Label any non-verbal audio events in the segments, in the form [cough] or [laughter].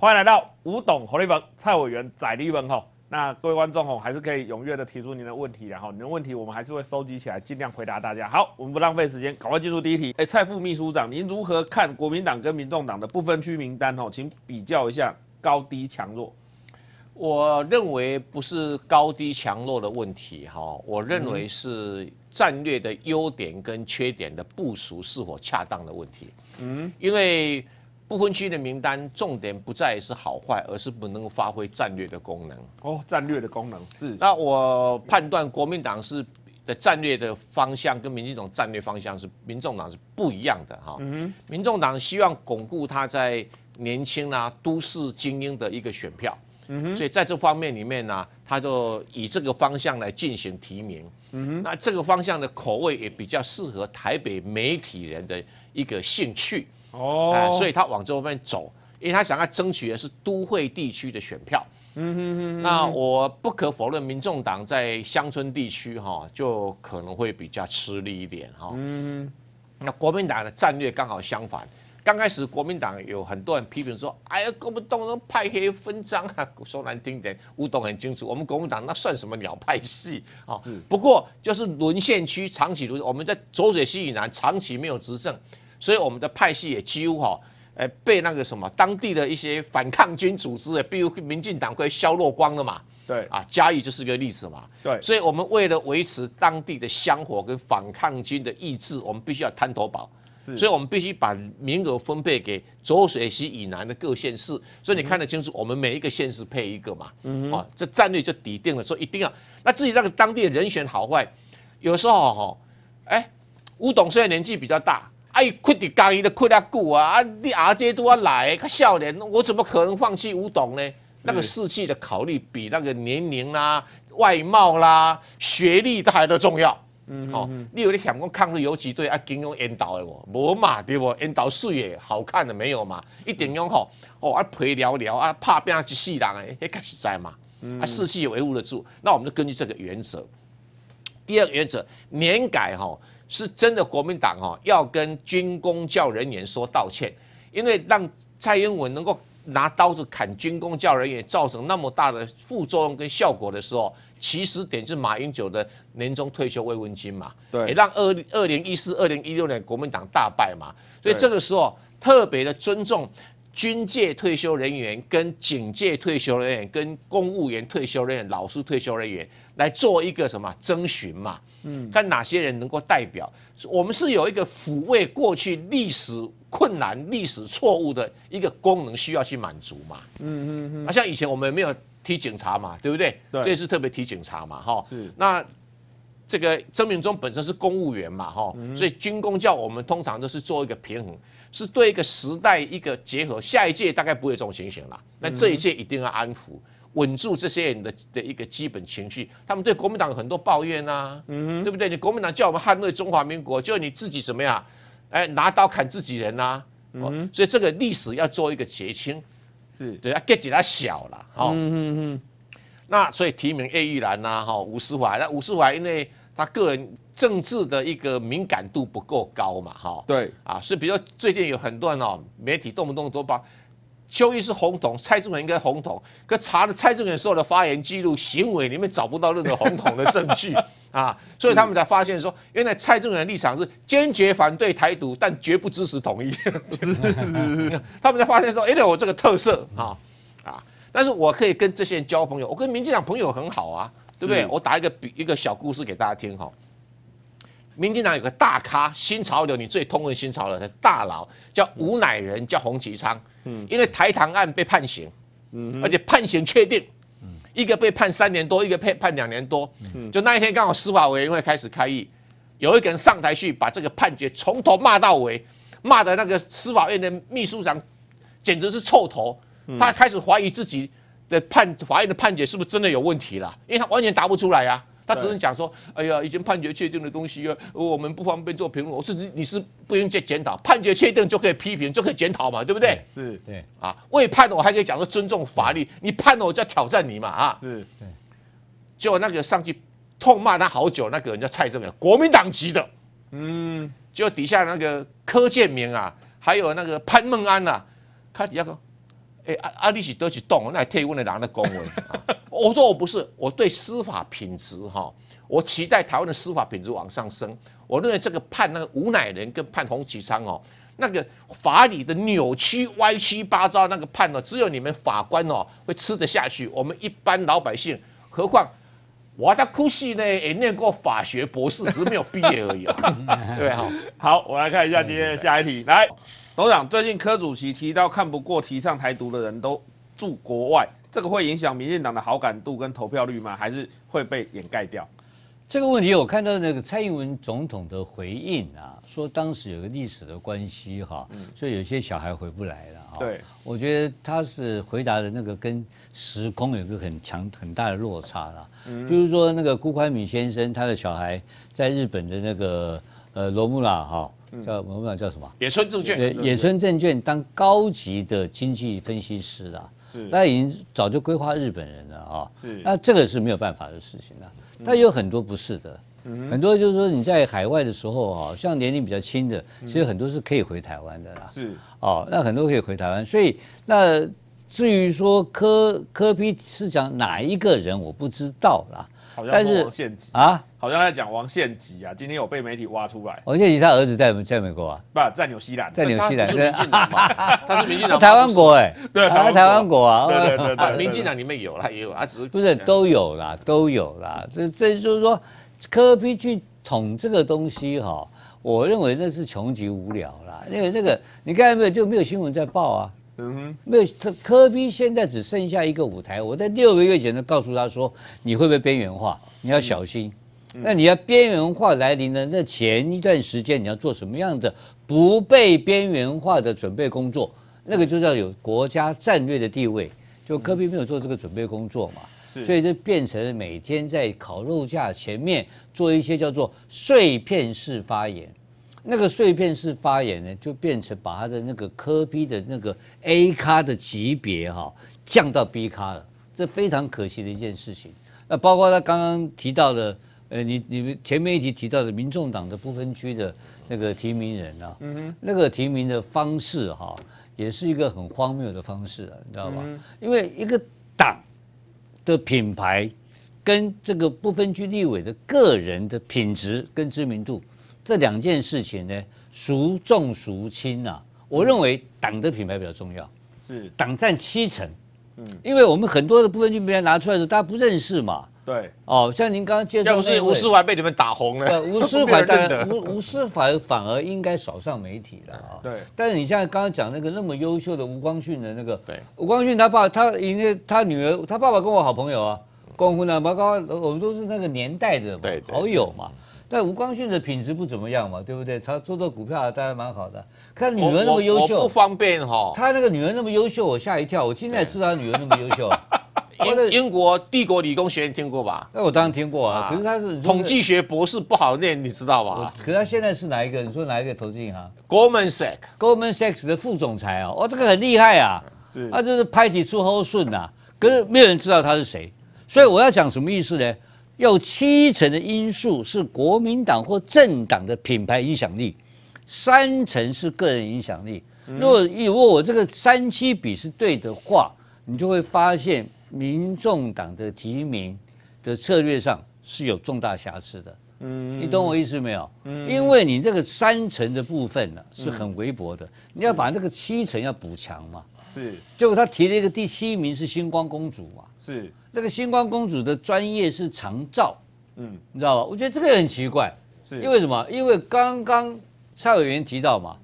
欢迎来到吴董、侯立文、蔡委员、翟立文吼。那各位观众吼，还是可以踊跃的提出您的问题，然后您的问题我们还是会收集起来，尽量回答大家。好，我们不浪费时间，赶快进入第一题。哎，蔡副秘书长，您如何看国民党跟民众党的不分区名单吼？请比较一下高低强弱。我认为不是高低强弱的问题哈，我认为是战略的优点跟缺点的部署是否恰当的问题。嗯，因为。不分区的名单重点不再是好坏，而是不能发挥战略的功能。哦，战略的功能是。那我判断国民党是的战略的方向跟民进党战略方向是，民众党是不一样的哈。嗯民众党希望巩固他在年轻啊、都市精英的一个选票。嗯哼。所以在这方面里面呢，他就以这个方向来进行提名。嗯哼。那这个方向的口味也比较适合台北媒体人的一个兴趣。哦，所以他往这方面走，因为他想要争取的是都会地区的选票。嗯，那我不可否认，民众党在乡村地区哈，就可能会比较吃力一点哈。嗯，那国民党的战略刚好相反。刚开始国民党有很多人批评说：“哎呀，国民党都派黑分赃啊！”说难听点，吴董很清楚，我们国民党那算什么鸟派系啊？不过就是沦陷区长期如我们在浊水溪以南长期没有执政。所以我们的派系也几乎哈，哎，被那个什么当地的一些反抗军组织，比如民进党，快消落光了嘛。对，啊，嘉义就是个例子嘛。对，所以我们为了维持当地的香火跟反抗军的意志，我们必须要摊头保。是，所以我们必须把名额分配给浊水溪以南的各县市。所以你看得清楚，我们每一个县市配一个嘛。嗯。啊，这战略就底定了，说一定要那自己那个当地的人选好坏，有时候哈，哎，吴董虽然年纪比较大。伊哭伫家伊都哭啊久啊！啊，你阿姐都要来，较少年，我怎么可能放弃舞董呢？那个士气的考虑比那个年龄啦、外貌啦、学历都还要重要。嗯，哦，你有咧想讲抗日游击队啊，经常烟倒的无无嘛，对无？烟倒帅，好看的没有嘛？一点用吼，哦，啊，陪聊聊啊，怕拼一世人人诶，开实在嘛？啊，士气维护得住。那我们就根据这个原则。第二个原则，年改吼。是真的，国民党哦要跟军公教人员说道歉，因为让蔡英文能够拿刀子砍军公教人员，造成那么大的副作用跟效果的时候，其实点是马英九的年终退休慰问金嘛，对，让二二零一四、二零一六年国民党大败嘛，所以这个时候特别的尊重军界退休人员、跟警界退休人员、跟公务员退休人员、老师退休人员来做一个什么征询嘛。嗯，看哪些人能够代表？我们是有一个抚慰过去历史困难、历史错误的一个功能，需要去满足嘛？嗯嗯嗯。啊，像以前我们没有提警察嘛，对不对？对，这次特别提警察嘛，哈。是。那这个曾明忠本身是公务员嘛，哈，所以军工教我们通常都是做一个平衡，是对一个时代一个结合。下一届大概不会这种情形了，那这一届一定要安抚。稳住这些人的的一个基本情绪，他们对国民党有很多抱怨呐，嗯，对不对？你国民党叫我们捍卫中华民国，就你自己什么呀？哎，拿刀砍自己人呐，嗯，所以这个历史要做一个结清，是，对啊，给自己拉小了，好，嗯嗯嗯。那所以提名叶玉兰呐，哈，吴思华，那吴思华因为他个人政治的一个敏感度不够高嘛，哈，对，啊，所以比如最近有很多人哦，媒体动不动都把。邱毅是红统，蔡正元该红统，可查了蔡正元所有的发言记录、行为，里面找不到任何红统的证据 [laughs] 啊，所以他们才发现说，原来蔡正元立场是坚决反对台独，但绝不支持统一。[laughs] [laughs] 他们才发现说，哎，我这个特色啊啊，但是我可以跟这些人交朋友，我跟民进党朋友很好啊，对不对？我打一个比一个小故事给大家听哈。民进党有个大咖新潮流，你最通恨新潮流的大佬叫吴乃仁，叫洪其昌。嗯，因为台糖案被判刑，嗯，而且判刑确定，嗯，一个被判三年多，一个判判两年多。嗯，就那一天刚好司法委员会开始开议，有一个人上台去把这个判决从头骂到尾，骂的那个司法院的秘书长简直是臭头，他开始怀疑自己的判法院的判决是不是真的有问题了，因为他完全答不出来呀。他只能讲说：“哎呀，已经判决确定的东西，我们不方便做评论。我是你是不用去检讨，判决确定就可以批评，就可以检讨嘛，对不对？”是。对啊，未判的我还可以讲说尊重法律，你判了我就要挑战你嘛啊！是。对。结果那个上去痛骂他好久，那个人叫蔡正元，国民党籍的。嗯。就底下那个柯建明啊，还有那个潘孟安呐，他底下说。哎，阿阿律师都去动，那太问那郎的公文。[laughs] 我说我不是，我对司法品质哈，我期待台湾的司法品质往上升。我认为这个判那个吴乃仁跟判洪启昌哦，那个法理的扭曲歪七八糟，那个判呢，只有你们法官哦会吃得下去，我们一般老百姓。何况我在哭戏呢，也念过法学博士，只是没有毕业而已。[laughs] 对，好，[laughs] 好，我来看一下今天的下一题，来。董事长最近柯主席提到看不过提倡台独的人都住国外，这个会影响民进党的好感度跟投票率吗？还是会被掩盖掉？这个问题我看到那个蔡英文总统的回应啊，说当时有个历史的关系哈，所以有些小孩回不来了哈。对，我觉得他是回答的那个跟时空有个很强很大的落差啦，就是说那个辜宽敏先生他的小孩在日本的那个。呃，罗木朗哈叫罗木朗叫什么？野村证券。野村证券当高级的经济分析师啊，那已经早就规划日本人了啊。是，那这个是没有办法的事情了。但有很多不是的，很多就是说你在海外的时候啊，像年龄比较轻的，其实很多是可以回台湾的啦。是，哦，那很多可以回台湾。所以那至于说科科批是讲哪一个人，我不知道啦。但是啊，好像在讲王献吉啊，今天有被媒体挖出来。王献吉他儿子在在美国啊？不，在纽西兰。在纽西兰。他是民进党。他是台湾国哎。对，台湾国啊。对对对民进党里面有了也有，他只是不是都有啦，都有啦。这这就是说，科比去捅这个东西哈，我认为那是穷极无聊啦。因为那个，你看到没有？就没有新闻在报啊。嗯哼，没有，科科比现在只剩下一个舞台。我在六个月前就告诉他说，你会不会边缘化，你要小心。那你要边缘化来临呢？那前一段时间你要做什么样的不被边缘化的准备工作？那个就叫有国家战略的地位。就科比没有做这个准备工作嘛，所以就变成每天在烤肉架前面做一些叫做碎片式发言。那个碎片式发言呢，就变成把他的那个科 B 的那个 A 咖的级别哈降到 B 咖了，这非常可惜的一件事情。那包括他刚刚提到的，呃，你你们前面一题提到的民众党的不分区的这个提名人啊，那个提名的方式哈，也是一个很荒谬的方式，啊，你知道吧？因为一个党的品牌跟这个不分区立委的个人的品质跟知名度。这两件事情呢，孰重孰轻啊？我认为党的品牌比较重要，是党占七成，嗯，因为我们很多的部分品牌拿出来的时候，大家不认识嘛。对哦，像您刚刚介绍，要是吴思怀被你们打红了，[laughs] 吴思怀然，吴吴思怀反而应该少上媒体了啊。对，但是你像刚刚讲那个那么优秀的吴光训的那个，吴光训他爸他因为他女儿他爸爸跟我好朋友啊，光复男，包括我们都是那个年代的好友嘛。但吴光信的品质不怎么样嘛，对不对？他做做股票还做蛮好的，看女儿那么优秀，不方便哈。他那个女儿那么优秀，我吓一跳。我现在知道他女儿那么优秀，英 [laughs] 英国帝国理工学院听过吧？那我当然听过啊。可是他是统计学博士不好念，你知道吧？可是他现在是哪一个？你说哪一个投资银行？Goldman Sachs，Goldman Sachs 的副总裁哦，哦，这个很厉害啊。是，他就是拍几出好顺呐。可是没有人知道他是谁，所以我要讲什么意思呢？要七成的因素是国民党或政党的品牌影响力，三成是个人影响力。若果我这个三七比是对的话，你就会发现民众党的提名的策略上是有重大瑕疵的。嗯，你懂我意思没有？嗯，因为你这个三成的部分呢是很微薄的，你要把这个七成要补强嘛。是，结果他提了一个第七名是星光公主嘛？是，那个星光公主的专业是长照，嗯，你知道吧？我觉得这个很奇怪，是因为什么？因为刚刚蔡委员提到嘛，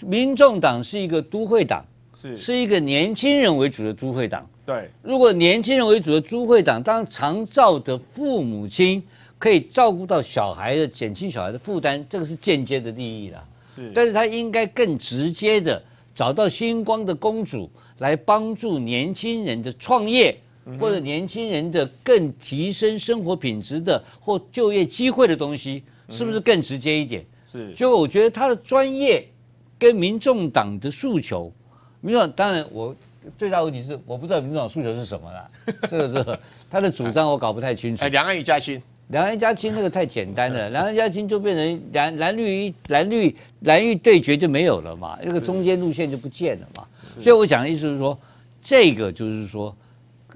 民众党是一个都会党，是，是一个年轻人为主的都会党。对，如果年轻人为主的都会党，当长照的父母亲可以照顾到小孩的，减轻小孩的负担，这个是间接的利益啦。是，但是他应该更直接的。找到星光的公主来帮助年轻人的创业，或者年轻人的更提升生活品质的或就业机会的东西，是不是更直接一点？是，就我觉得他的专业跟民众党的诉求，民众当然我最大问题是我不知道民众党诉求是什么了，这个是 [laughs] 他的主张我搞不太清楚。哎，两岸一家亲。两一加亲那个太简单了，[laughs] 两一加亲就变成蓝蓝绿一蓝绿蓝绿对决就没有了嘛，那个中间路线就不见了嘛。所以我讲的意思是说，这个就是说，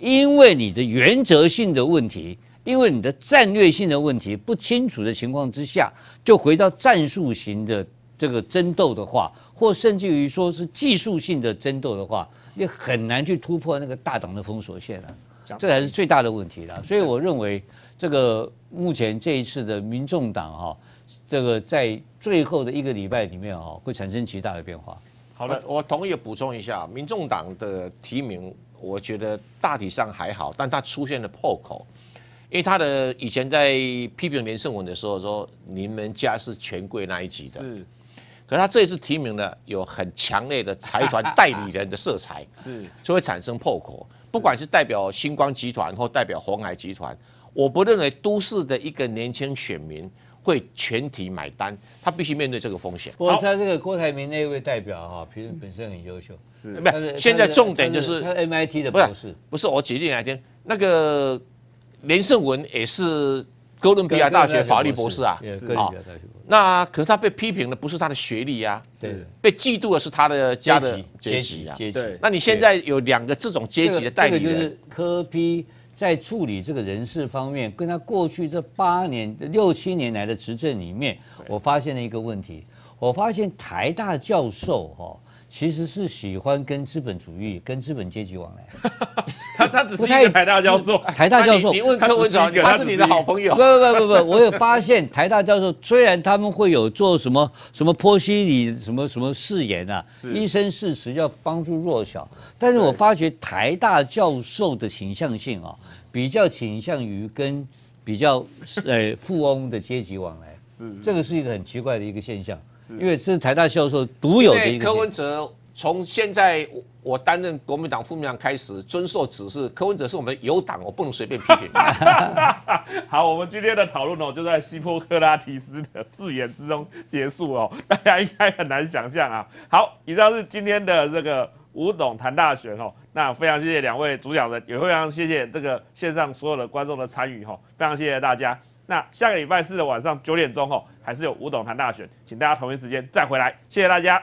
因为你的原则性的问题，因为你的战略性的问题不清楚的情况之下，就回到战术型的这个争斗的话，或甚至于说是技术性的争斗的话，你很难去突破那个大党的封锁线了，这才是最大的问题了。所以我认为。这个目前这一次的民众党哈，这个在最后的一个礼拜里面啊，会产生极大的变化。好了，我同意补充一下，民众党的提名，我觉得大体上还好，但他出现了破口，因为他的以前在批评连胜文的时候说，你们家是权贵那一级的，是。可他这一次提名了有很强烈的财团代理人的色彩，[laughs] 是，就会产生破口。不管是代表星光集团或代表红海集团。我不认为都市的一个年轻选民会全体买单，他必须面对这个风险。不过他这个郭台铭那一位代表哈，平时本身很优秀，是。不是，现在重点就是他 MIT 的博士，不是。不是，我举例来听，那个连胜文也是哥伦比亚大学法律博士啊，学。那可是他被批评的不是他的学历呀，对。被嫉妒的是他的家的阶级啊，阶级。那你现在有两个这种阶级的代理人，这个就是科批。在处理这个人事方面，跟他过去这八年、六七年来的执政里面，我发现了一个问题。我发现台大教授哈，其实是喜欢跟资本主义、跟资本阶级往来。[laughs] [laughs] 他他只是台大教授，[laughs] 台大教授，你问柯文哲，他是你的好朋友。不不不不不，我有发现台大教授虽然他们会有做什么什么剖析你什么什么誓言啊，医生事实要帮助弱小，但是我发觉台大教授的形象性啊，比较倾向于跟比较呃富翁的阶级往来，这个是一个很奇怪的一个现象，因为这是台大教授独有的。柯文哲。从现在我担任国民党副秘书长开始，遵守指示。柯文哲是我们有党，我不能随便批评。[laughs] 好，我们今天的讨论呢，就在西波克拉提斯的誓言之中结束哦。大家应该很难想象啊。好，以上是今天的这个吴董谈大选哦。那非常谢谢两位主讲人，也非常谢谢这个线上所有的观众的参与哈，非常谢谢大家。那下个礼拜四的晚上九点钟哦，还是有吴董谈大选，请大家同一时间再回来，谢谢大家。